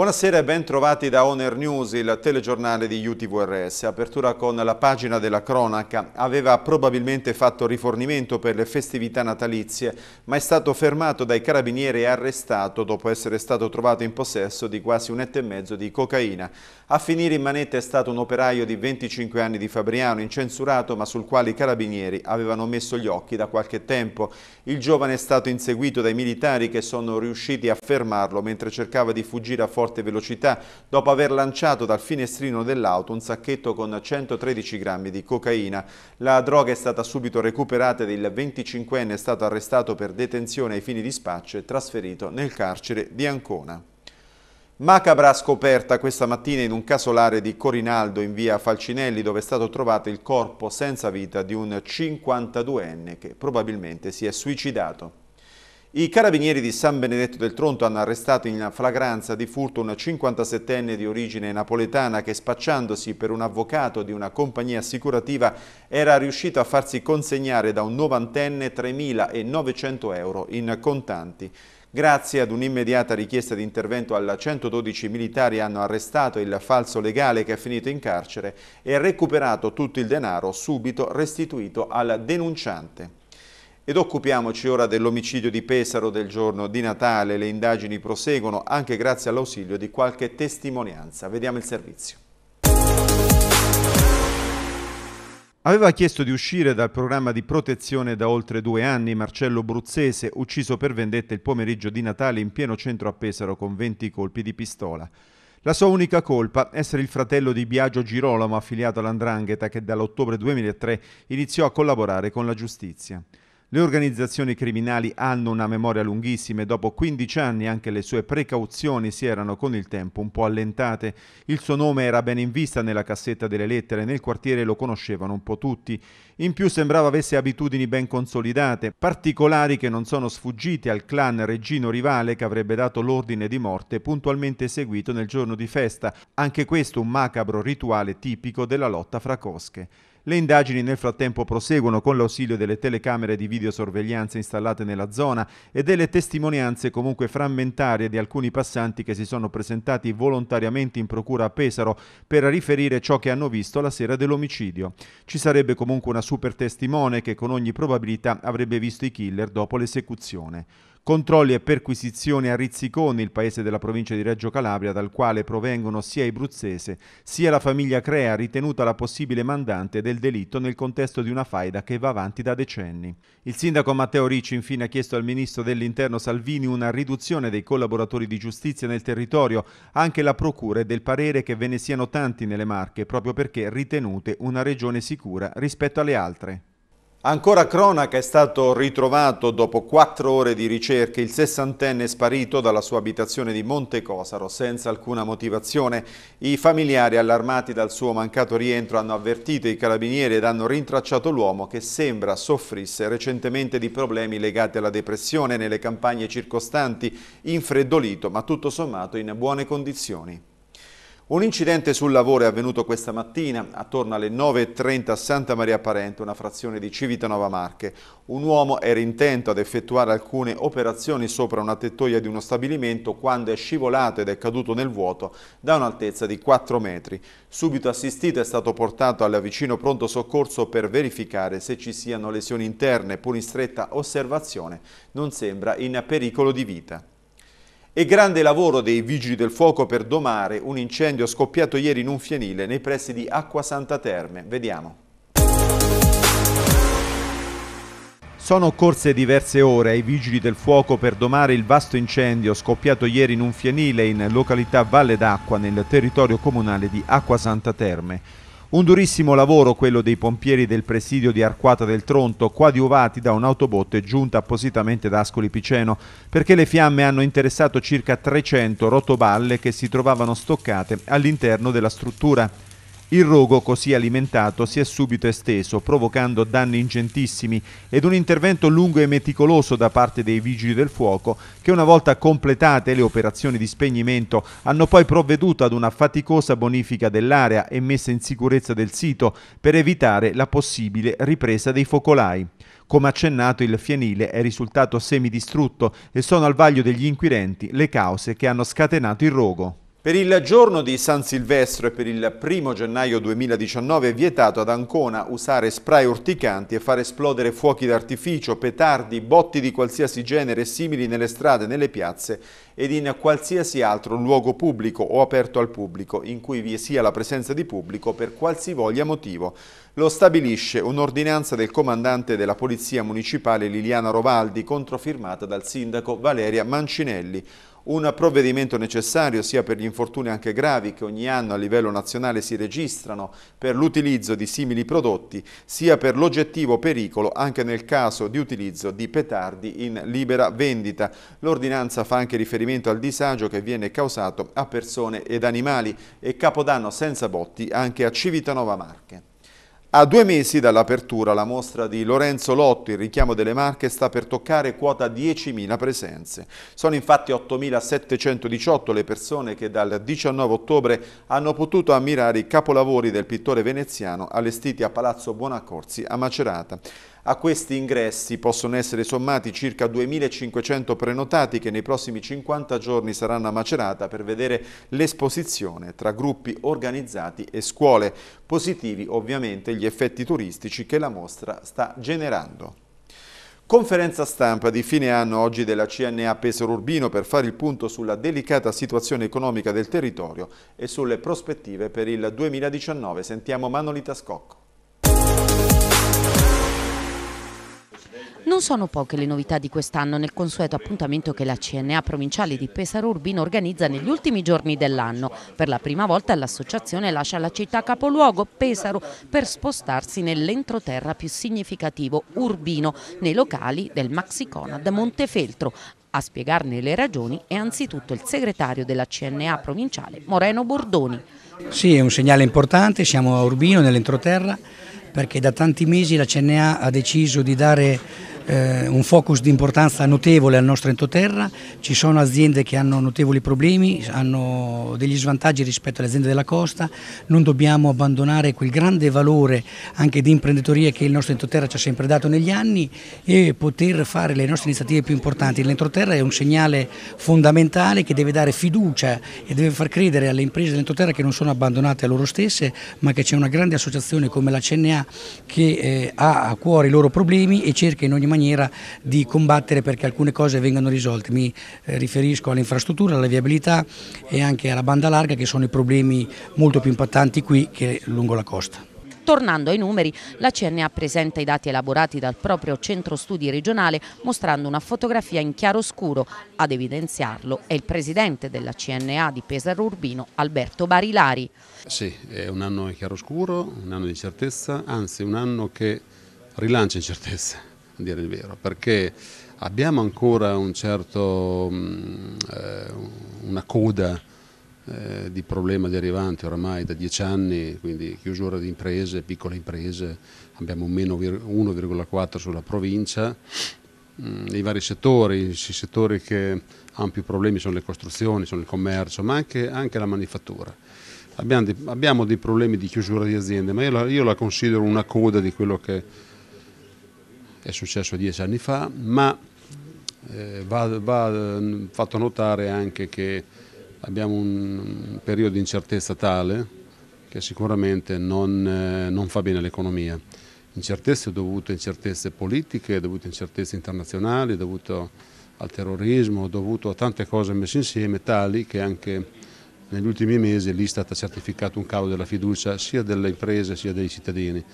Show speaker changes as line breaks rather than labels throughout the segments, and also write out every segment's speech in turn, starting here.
Buonasera e ben trovati da Honor News, il telegiornale di UTVRS. Apertura con la pagina della cronaca. Aveva probabilmente fatto rifornimento per le festività natalizie, ma è stato fermato dai carabinieri e arrestato dopo essere stato trovato in possesso di quasi un etto e mezzo di cocaina. A finire in manetta è stato un operaio di 25 anni di Fabriano, incensurato ma sul quale i carabinieri avevano messo gli occhi da qualche tempo. Il giovane è stato inseguito dai militari che sono riusciti a fermarlo mentre cercava di fuggire a forza forte velocità dopo aver lanciato dal finestrino dell'auto un sacchetto con 113 grammi di cocaina. La droga è stata subito recuperata ed il 25enne è stato arrestato per detenzione ai fini di spaccio e trasferito nel carcere di Ancona. Macabra scoperta questa mattina in un casolare di Corinaldo in via Falcinelli dove è stato trovato il corpo senza vita di un 52enne che probabilmente si è suicidato. I carabinieri di San Benedetto del Tronto hanno arrestato in flagranza di furto un 57enne di origine napoletana che spacciandosi per un avvocato di una compagnia assicurativa era riuscito a farsi consegnare da un novantenne 3.900 euro in contanti. Grazie ad un'immediata richiesta di intervento alla 112 militari hanno arrestato il falso legale che è finito in carcere e recuperato tutto il denaro subito restituito al denunciante. Ed occupiamoci ora dell'omicidio di Pesaro del giorno di Natale. Le indagini proseguono anche grazie all'ausilio di qualche testimonianza. Vediamo il servizio. Aveva chiesto di uscire dal programma di protezione da oltre due anni Marcello Bruzzese, ucciso per vendetta il pomeriggio di Natale in pieno centro a Pesaro con 20 colpi di pistola. La sua unica colpa, essere il fratello di Biagio Girolamo, affiliato all'Andrangheta, che dall'ottobre 2003 iniziò a collaborare con la giustizia. Le organizzazioni criminali hanno una memoria lunghissima e dopo 15 anni anche le sue precauzioni si erano con il tempo un po' allentate. Il suo nome era ben in vista nella cassetta delle lettere, nel quartiere lo conoscevano un po' tutti. In più sembrava avesse abitudini ben consolidate, particolari che non sono sfuggite al clan Regino rivale che avrebbe dato l'ordine di morte puntualmente eseguito nel giorno di festa. Anche questo un macabro rituale tipico della lotta fra cosche. Le indagini nel frattempo proseguono con l'ausilio delle telecamere di videosorveglianza installate nella zona e delle testimonianze comunque frammentarie di alcuni passanti che si sono presentati volontariamente in procura a Pesaro per riferire ciò che hanno visto la sera dell'omicidio. Ci sarebbe comunque una super testimone che con ogni probabilità avrebbe visto i killer dopo l'esecuzione. Controlli e perquisizioni a Rizziconi, il paese della provincia di Reggio Calabria, dal quale provengono sia i Bruzzese sia la famiglia Crea, ritenuta la possibile mandante del delitto nel contesto di una faida che va avanti da decenni. Il sindaco Matteo Ricci infine ha chiesto al ministro dell'interno Salvini una riduzione dei collaboratori di giustizia nel territorio, anche la procura è del parere che ve ne siano tanti nelle Marche, proprio perché ritenute una regione sicura rispetto alle altre. Ancora cronaca è stato ritrovato dopo quattro ore di ricerche il sessantenne sparito dalla sua abitazione di Monte Cosaro senza alcuna motivazione. I familiari allarmati dal suo mancato rientro hanno avvertito i carabinieri ed hanno rintracciato l'uomo che sembra soffrisse recentemente di problemi legati alla depressione nelle campagne circostanti, infreddolito ma tutto sommato in buone condizioni. Un incidente sul lavoro è avvenuto questa mattina, attorno alle 9.30 a Santa Maria Parente, una frazione di Civitanova Marche. Un uomo era intento ad effettuare alcune operazioni sopra una tettoia di uno stabilimento quando è scivolato ed è caduto nel vuoto da un'altezza di 4 metri. Subito assistito è stato portato al vicino pronto soccorso per verificare se ci siano lesioni interne, pur in stretta osservazione non sembra in pericolo di vita. E grande lavoro dei Vigili del Fuoco per domare un incendio scoppiato ieri in un fienile nei pressi di Acqua Santa Terme. Vediamo. Sono occorse diverse ore ai vigili del fuoco per domare il vasto incendio scoppiato ieri in un fienile in località Valle d'Acqua nel territorio comunale di Acqua Santa Terme. Un durissimo lavoro quello dei pompieri del presidio di Arquata del Tronto, coadiuvati da un'autobotte giunta appositamente da Ascoli Piceno, perché le fiamme hanno interessato circa 300 rotoballe che si trovavano stoccate all'interno della struttura. Il rogo così alimentato si è subito esteso, provocando danni ingentissimi ed un intervento lungo e meticoloso da parte dei vigili del fuoco che una volta completate le operazioni di spegnimento hanno poi provveduto ad una faticosa bonifica dell'area e messa in sicurezza del sito per evitare la possibile ripresa dei focolai. Come accennato, il fienile è risultato semidistrutto e sono al vaglio degli inquirenti le cause che hanno scatenato il rogo. Per il giorno di San Silvestro e per il primo gennaio 2019 è vietato ad Ancona usare spray urticanti e far esplodere fuochi d'artificio, petardi, botti di qualsiasi genere simili nelle strade, nelle piazze ed in qualsiasi altro luogo pubblico o aperto al pubblico in cui vi sia la presenza di pubblico per qualsivoglia motivo. Lo stabilisce un'ordinanza del comandante della Polizia Municipale Liliana Rovaldi controfirmata dal sindaco Valeria Mancinelli un provvedimento necessario sia per gli infortuni anche gravi che ogni anno a livello nazionale si registrano per l'utilizzo di simili prodotti, sia per l'oggettivo pericolo anche nel caso di utilizzo di petardi in libera vendita. L'ordinanza fa anche riferimento al disagio che viene causato a persone ed animali e capodanno senza botti anche a Civitanova Marche. A due mesi dall'apertura, la mostra di Lorenzo Lotto, il richiamo delle Marche, sta per toccare quota 10.000 presenze. Sono infatti 8.718 le persone che dal 19 ottobre hanno potuto ammirare i capolavori del pittore veneziano allestiti a Palazzo Buonaccorsi a Macerata. A questi ingressi possono essere sommati circa 2.500 prenotati che nei prossimi 50 giorni saranno a Macerata per vedere l'esposizione tra gruppi organizzati e scuole. Positivi ovviamente gli effetti turistici che la mostra sta generando. Conferenza stampa di fine anno oggi della CNA Pesaro Urbino per fare il punto sulla delicata situazione economica del territorio e sulle prospettive per il 2019. Sentiamo Manolita Scocco.
Non sono poche le novità di quest'anno nel consueto appuntamento che la CNA provinciale di Pesaro Urbino organizza negli ultimi giorni dell'anno. Per la prima volta l'associazione lascia la città capoluogo Pesaro per spostarsi nell'entroterra più significativo, Urbino, nei locali del Maxiconad Montefeltro, a spiegarne le ragioni è anzitutto il segretario della CNA provinciale Moreno Bordoni.
Sì, è un segnale importante, siamo a Urbino nell'entroterra perché da tanti mesi la CNA ha deciso di dare eh, un focus di importanza notevole al nostro entoterra, ci sono aziende che hanno notevoli problemi, hanno degli svantaggi rispetto alle aziende della costa, non dobbiamo abbandonare quel grande valore anche di imprenditoria che il nostro entoterra ci ha sempre dato negli anni e poter
fare le nostre iniziative più importanti. L'entroterra è un segnale fondamentale che deve dare fiducia e deve far credere alle imprese dell'entroterra che non sono abbandonate a loro stesse, ma che c'è una grande associazione come la CNA che eh, ha a cuore i loro problemi e cerca in ogni modo maniera
di combattere perché alcune cose vengano risolte. Mi eh, riferisco all'infrastruttura, alla viabilità e anche alla banda larga che sono i problemi molto più impattanti qui che lungo la costa.
Tornando ai numeri, la CNA presenta i dati elaborati dal proprio centro studi regionale mostrando una fotografia in chiaro scuro. Ad evidenziarlo è il presidente della CNA di Pesaro Urbino, Alberto Barilari. Sì, è un anno in chiaro scuro, un anno di incertezza, anzi un anno che rilancia incertezza a dire il vero, perché abbiamo ancora un certo, mm, eh, una coda eh, di problema derivante oramai da dieci anni, quindi chiusura di imprese, piccole imprese, abbiamo meno 1,4 sulla provincia, nei mm, vari settori, i settori che hanno più problemi sono le costruzioni, sono il commercio, ma anche, anche la manifattura. Abbiamo, abbiamo dei problemi di chiusura di aziende, ma io la, io la considero una coda di quello che è successo dieci anni fa, ma eh, va, va, mm, fatto notare anche che abbiamo un periodo di incertezza tale che sicuramente non, eh, non fa bene all'economia. Incertezze dovute a incertezze politiche, dovute a incertezze internazionali, dovute al terrorismo, dovute a tante cose messe insieme, tali che anche negli ultimi mesi l'Istat ha certificato un calo della fiducia sia delle imprese sia dei cittadini.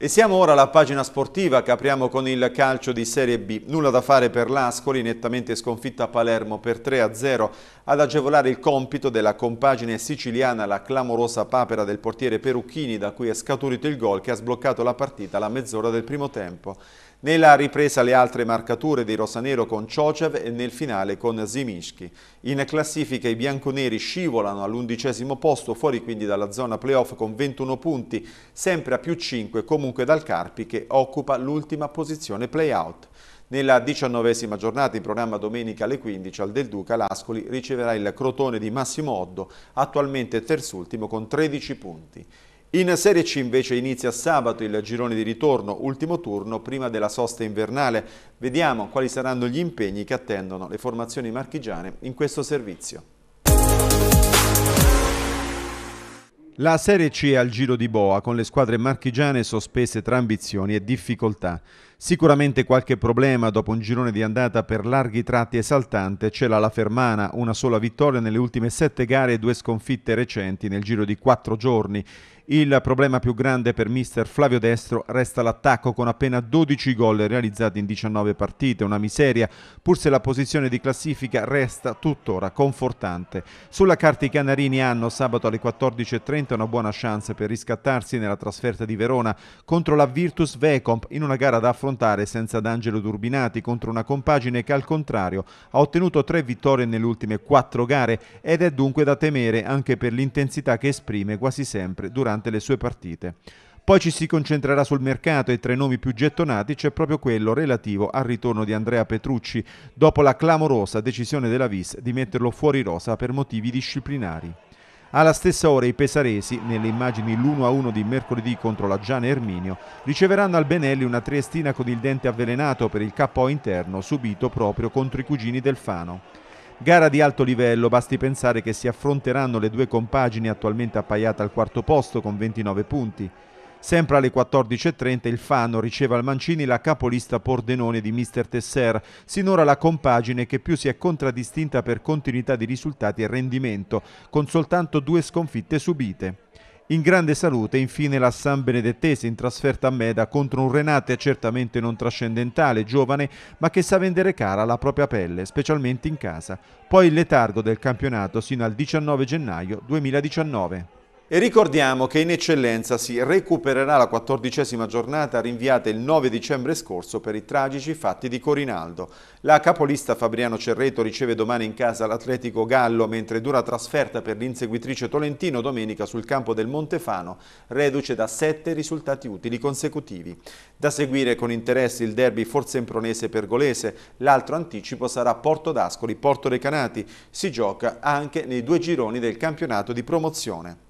E siamo ora alla pagina sportiva che apriamo con il calcio di Serie B. Nulla da fare per l'Ascoli, nettamente sconfitta a Palermo per 3-0. Ad agevolare il compito della compagine siciliana la clamorosa papera del portiere Perucchini da cui è scaturito il gol che ha sbloccato la partita alla mezz'ora del primo tempo. Nella ripresa le altre marcature dei Rosanero con Ciocev e nel finale con Zimischi. In classifica i bianconeri scivolano all'undicesimo posto, fuori quindi dalla zona playoff con 21 punti, sempre a più 5 comunque comunque dal Carpi che occupa l'ultima posizione playout. Nella diciannovesima giornata in programma domenica alle 15 al Del Duca Lascoli riceverà il Crotone di Massimo Oddo, attualmente terzultimo con 13 punti. In Serie C invece inizia sabato il girone di ritorno, ultimo turno prima della sosta invernale. Vediamo quali saranno gli impegni che attendono le formazioni marchigiane in questo servizio. La Serie C è al giro di boa con le squadre marchigiane sospese tra ambizioni e difficoltà. Sicuramente qualche problema dopo un girone di andata per larghi tratti esaltante ce l'ha la Fermana, una sola vittoria nelle ultime sette gare e due sconfitte recenti nel giro di quattro giorni. Il problema più grande per mister Flavio Destro resta l'attacco con appena 12 gol realizzati in 19 partite, una miseria, pur se la posizione di classifica resta tuttora confortante. Sulla carta i Canarini hanno sabato alle 14.30 una buona chance per riscattarsi nella trasferta di Verona contro la Virtus Vecomp in una gara da affrontare confrontare senza D'Angelo Turbinati contro una compagine che al contrario ha ottenuto tre vittorie nelle ultime quattro gare ed è dunque da temere anche per l'intensità che esprime quasi sempre durante le sue partite. Poi ci si concentrerà sul mercato e tra i nomi più gettonati c'è proprio quello relativo al ritorno di Andrea Petrucci dopo la clamorosa decisione della VIS di metterlo fuori rosa per motivi disciplinari. Alla stessa ora i pesaresi, nelle immagini l'1-1 di mercoledì contro la Giana Erminio, riceveranno al Benelli una triestina con il dente avvelenato per il KO interno subito proprio contro i cugini del Fano. Gara di alto livello, basti pensare che si affronteranno le due compagini attualmente appaiate al quarto posto con 29 punti. Sempre alle 14.30 il Fano riceve al Mancini la capolista Pordenone di Mister Tesser, sinora la compagine che più si è contraddistinta per continuità di risultati e rendimento, con soltanto due sconfitte subite. In grande salute infine la San Benedettese in trasferta a Meda contro un Renate certamente non trascendentale, giovane, ma che sa vendere cara la propria pelle, specialmente in casa. Poi il letargo del campionato sino al 19 gennaio 2019. E ricordiamo che in eccellenza si recupererà la quattordicesima giornata rinviata il 9 dicembre scorso per i tragici fatti di Corinaldo. La capolista Fabriano Cerreto riceve domani in casa l'Atletico Gallo, mentre dura trasferta per l'inseguitrice Tolentino domenica sul campo del Montefano, reduce da sette risultati utili consecutivi. Da seguire con interesse il derby impronese pergolese l'altro anticipo sarà Porto d'Ascoli-Porto Recanati. Si gioca anche nei due gironi del campionato di promozione.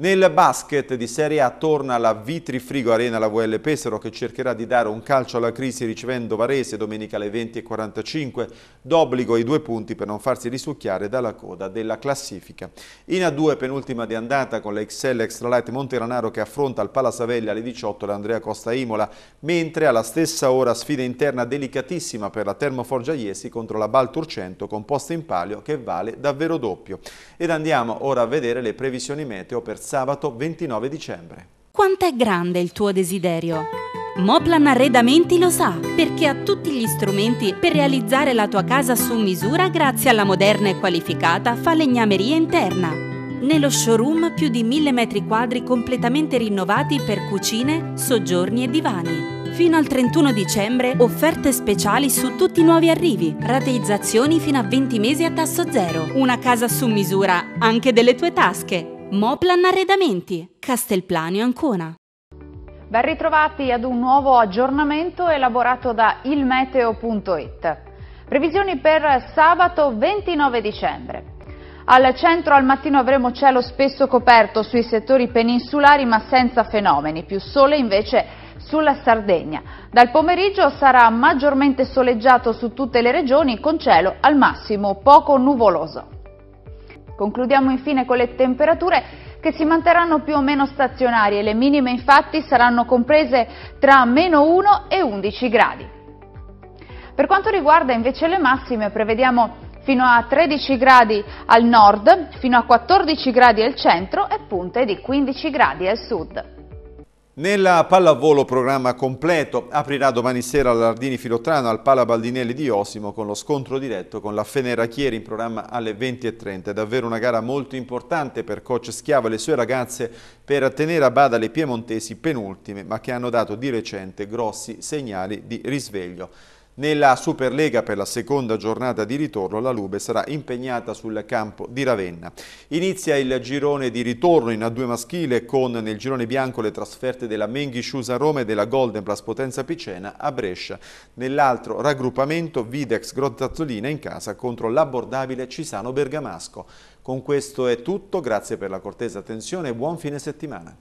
Nel basket di Serie A torna la Vitrifrigo Arena la VL Pesaro che cercherà di dare un calcio alla crisi ricevendo Varese domenica alle 20.45 d'obbligo i due punti per non farsi risucchiare dalla coda della classifica. In A2 penultima di andata con la XL Extralight Monteranaro che affronta al Palasavelli alle 18 l'Andrea Costa Imola mentre alla stessa ora sfida interna delicatissima per la Termoforgia Iesi contro la Balturcento con posta in palio che vale davvero doppio. Ed andiamo ora a vedere le previsioni meteo per sabato 29 dicembre.
Quanto è grande il tuo desiderio? Moplan Arredamenti lo sa, perché ha tutti gli strumenti per realizzare la tua casa su misura grazie alla moderna e qualificata falegnameria interna. Nello showroom più di 1000 m2 completamente rinnovati per cucine, soggiorni e divani. Fino al 31 dicembre offerte speciali su tutti i nuovi arrivi, rateizzazioni fino a 20 mesi a tasso zero, una casa su misura anche delle tue tasche. Moplan Arredamenti, Castelplanio Ancona. Ben ritrovati ad un nuovo aggiornamento elaborato da ilmeteo.it. Previsioni per sabato 29 dicembre. Al centro al mattino avremo cielo spesso coperto sui settori peninsulari ma senza fenomeni, più sole invece sulla Sardegna. Dal pomeriggio sarà maggiormente soleggiato su tutte le regioni con cielo al massimo poco nuvoloso. Concludiamo infine con le temperature che si manterranno più o meno stazionarie, le minime infatti saranno comprese tra meno 1 e 11 gradi. Per quanto riguarda invece le massime prevediamo fino a 13 gradi al nord, fino a 14 gradi al centro e punte di 15 gradi al sud.
Nella pallavolo programma completo aprirà domani sera all'Ardini Filottrano al Pala Baldinelli di Osimo con lo scontro diretto con la Fenerachieri in programma alle 20.30. davvero una gara molto importante per coach Schiava e le sue ragazze per tenere a bada le piemontesi penultime ma che hanno dato di recente grossi segnali di risveglio. Nella Superlega per la seconda giornata di ritorno la Lube sarà impegnata sul campo di Ravenna. Inizia il girone di ritorno in A2 maschile con nel girone bianco le trasferte della Menghi Shoes a Roma e della Golden Plus Potenza Picena a Brescia. Nell'altro raggruppamento Videx Grottazzolina in casa contro l'abbordabile Cisano Bergamasco. Con questo è tutto, grazie per la cortesa attenzione e buon fine settimana.